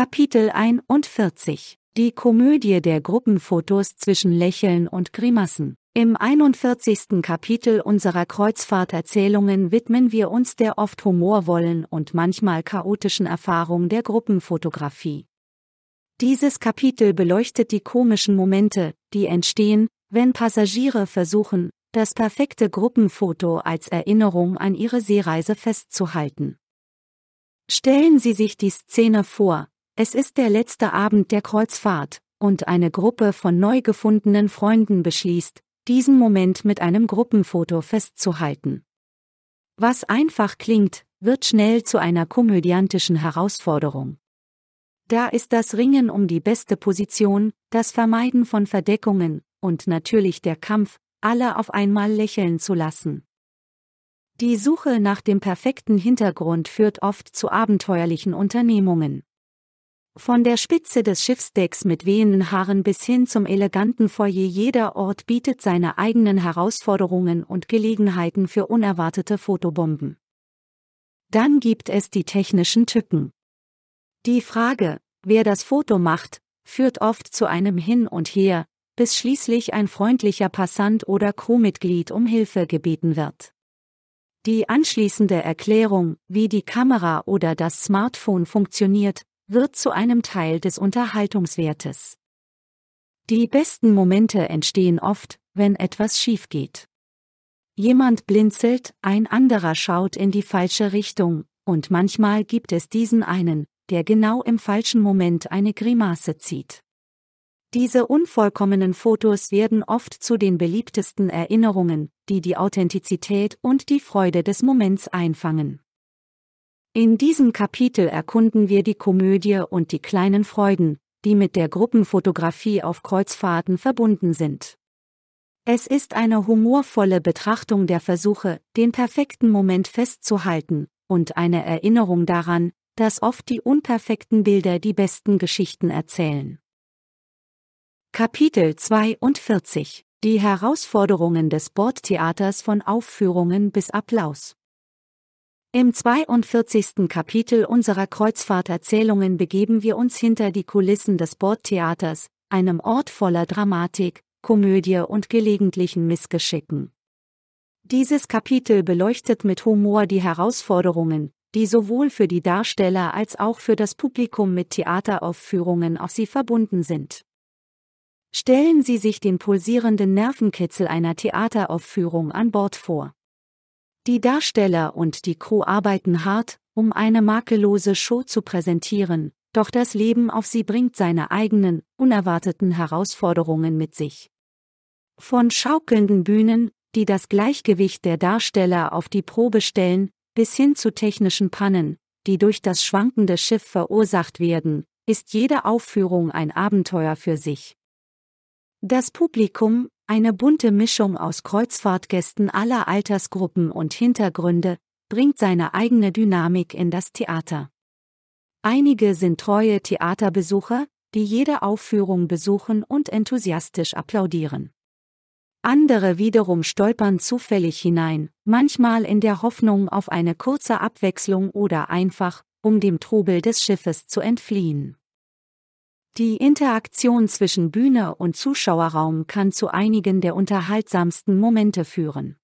Kapitel 41 Die Komödie der Gruppenfotos zwischen Lächeln und Grimassen im 41. Kapitel unserer Kreuzfahrterzählungen widmen wir uns der oft humorvollen und manchmal chaotischen Erfahrung der Gruppenfotografie. Dieses Kapitel beleuchtet die komischen Momente, die entstehen, wenn Passagiere versuchen, das perfekte Gruppenfoto als Erinnerung an ihre Seereise festzuhalten. Stellen Sie sich die Szene vor, es ist der letzte Abend der Kreuzfahrt, und eine Gruppe von neu gefundenen Freunden beschließt, diesen Moment mit einem Gruppenfoto festzuhalten. Was einfach klingt, wird schnell zu einer komödiantischen Herausforderung. Da ist das Ringen um die beste Position, das Vermeiden von Verdeckungen und natürlich der Kampf, alle auf einmal lächeln zu lassen. Die Suche nach dem perfekten Hintergrund führt oft zu abenteuerlichen Unternehmungen. Von der Spitze des Schiffsdecks mit wehenden Haaren bis hin zum eleganten Foyer jeder Ort bietet seine eigenen Herausforderungen und Gelegenheiten für unerwartete Fotobomben. Dann gibt es die technischen Tücken. Die Frage, wer das Foto macht, führt oft zu einem Hin und Her, bis schließlich ein freundlicher Passant oder Crewmitglied um Hilfe gebeten wird. Die anschließende Erklärung, wie die Kamera oder das Smartphone funktioniert, wird zu einem Teil des Unterhaltungswertes. Die besten Momente entstehen oft, wenn etwas schief geht. Jemand blinzelt, ein anderer schaut in die falsche Richtung, und manchmal gibt es diesen einen, der genau im falschen Moment eine Grimasse zieht. Diese unvollkommenen Fotos werden oft zu den beliebtesten Erinnerungen, die die Authentizität und die Freude des Moments einfangen. In diesem Kapitel erkunden wir die Komödie und die kleinen Freuden, die mit der Gruppenfotografie auf Kreuzfahrten verbunden sind. Es ist eine humorvolle Betrachtung der Versuche, den perfekten Moment festzuhalten, und eine Erinnerung daran, dass oft die unperfekten Bilder die besten Geschichten erzählen. Kapitel 42 Die Herausforderungen des Bordtheaters von Aufführungen bis Applaus im 42. Kapitel unserer Kreuzfahrterzählungen begeben wir uns hinter die Kulissen des Bordtheaters, einem Ort voller Dramatik, Komödie und gelegentlichen Missgeschicken. Dieses Kapitel beleuchtet mit Humor die Herausforderungen, die sowohl für die Darsteller als auch für das Publikum mit Theateraufführungen auf sie verbunden sind. Stellen Sie sich den pulsierenden Nervenkitzel einer Theateraufführung an Bord vor. Die Darsteller und die Crew arbeiten hart, um eine makellose Show zu präsentieren, doch das Leben auf sie bringt seine eigenen, unerwarteten Herausforderungen mit sich. Von schaukelnden Bühnen, die das Gleichgewicht der Darsteller auf die Probe stellen, bis hin zu technischen Pannen, die durch das schwankende Schiff verursacht werden, ist jede Aufführung ein Abenteuer für sich. Das Publikum, eine bunte Mischung aus Kreuzfahrtgästen aller Altersgruppen und Hintergründe, bringt seine eigene Dynamik in das Theater. Einige sind treue Theaterbesucher, die jede Aufführung besuchen und enthusiastisch applaudieren. Andere wiederum stolpern zufällig hinein, manchmal in der Hoffnung auf eine kurze Abwechslung oder einfach, um dem Trubel des Schiffes zu entfliehen. Die Interaktion zwischen Bühne und Zuschauerraum kann zu einigen der unterhaltsamsten Momente führen.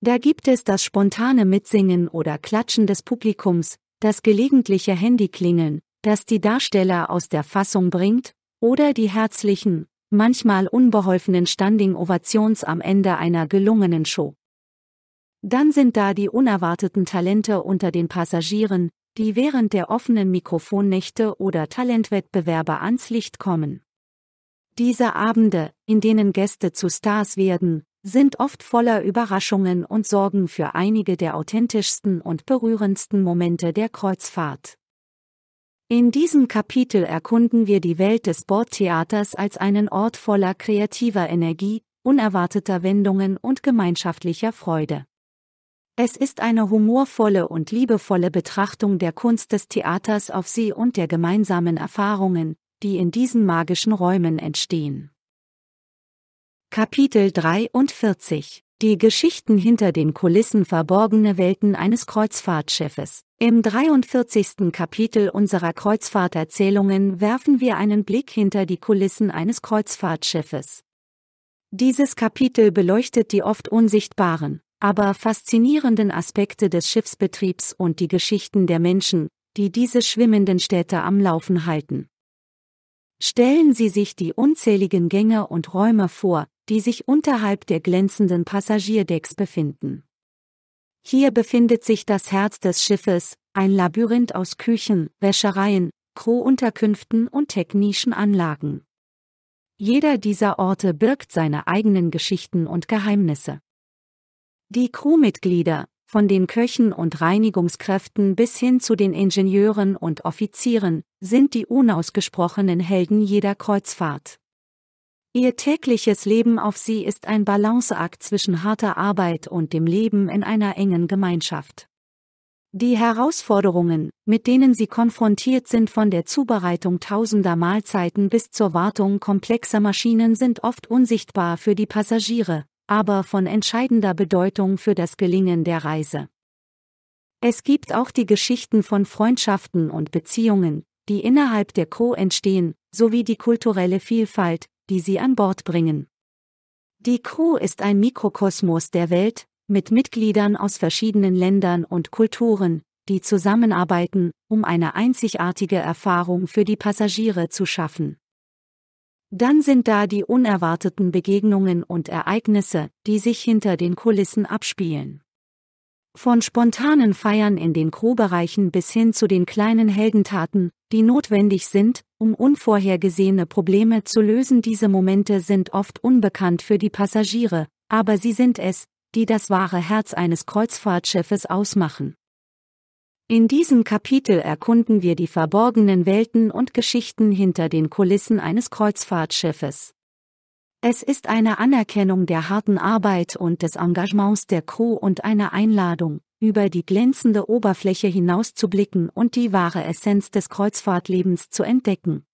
Da gibt es das spontane Mitsingen oder Klatschen des Publikums, das gelegentliche Handyklingeln, das die Darsteller aus der Fassung bringt, oder die herzlichen, manchmal unbeholfenen Standing Ovations am Ende einer gelungenen Show. Dann sind da die unerwarteten Talente unter den Passagieren, die während der offenen Mikrofonnächte oder Talentwettbewerbe ans Licht kommen. Diese Abende, in denen Gäste zu Stars werden, sind oft voller Überraschungen und sorgen für einige der authentischsten und berührendsten Momente der Kreuzfahrt. In diesem Kapitel erkunden wir die Welt des Bordtheaters als einen Ort voller kreativer Energie, unerwarteter Wendungen und gemeinschaftlicher Freude. Es ist eine humorvolle und liebevolle Betrachtung der Kunst des Theaters auf sie und der gemeinsamen Erfahrungen, die in diesen magischen Räumen entstehen. Kapitel 43 Die Geschichten hinter den Kulissen verborgene Welten eines Kreuzfahrtschiffes. Im 43. Kapitel unserer Kreuzfahrterzählungen werfen wir einen Blick hinter die Kulissen eines Kreuzfahrtschiffes. Dieses Kapitel beleuchtet die oft unsichtbaren, aber faszinierenden Aspekte des Schiffsbetriebs und die Geschichten der Menschen, die diese schwimmenden Städte am Laufen halten. Stellen Sie sich die unzähligen Gänge und Räume vor, die sich unterhalb der glänzenden Passagierdecks befinden. Hier befindet sich das Herz des Schiffes, ein Labyrinth aus Küchen, Wäschereien, Crewunterkünften und technischen Anlagen. Jeder dieser Orte birgt seine eigenen Geschichten und Geheimnisse. Die Crewmitglieder, von den Köchen und Reinigungskräften bis hin zu den Ingenieuren und Offizieren, sind die unausgesprochenen Helden jeder Kreuzfahrt. Ihr tägliches Leben auf See ist ein Balanceakt zwischen harter Arbeit und dem Leben in einer engen Gemeinschaft. Die Herausforderungen, mit denen sie konfrontiert sind von der Zubereitung tausender Mahlzeiten bis zur Wartung komplexer Maschinen sind oft unsichtbar für die Passagiere aber von entscheidender Bedeutung für das Gelingen der Reise. Es gibt auch die Geschichten von Freundschaften und Beziehungen, die innerhalb der Crew entstehen, sowie die kulturelle Vielfalt, die sie an Bord bringen. Die Crew ist ein Mikrokosmos der Welt, mit Mitgliedern aus verschiedenen Ländern und Kulturen, die zusammenarbeiten, um eine einzigartige Erfahrung für die Passagiere zu schaffen. Dann sind da die unerwarteten Begegnungen und Ereignisse, die sich hinter den Kulissen abspielen. Von spontanen Feiern in den Crewbereichen bis hin zu den kleinen Heldentaten, die notwendig sind, um unvorhergesehene Probleme zu lösen. Diese Momente sind oft unbekannt für die Passagiere, aber sie sind es, die das wahre Herz eines Kreuzfahrtschiffes ausmachen. In diesem Kapitel erkunden wir die verborgenen Welten und Geschichten hinter den Kulissen eines Kreuzfahrtschiffes. Es ist eine Anerkennung der harten Arbeit und des Engagements der Crew und eine Einladung, über die glänzende Oberfläche hinauszublicken und die wahre Essenz des Kreuzfahrtlebens zu entdecken.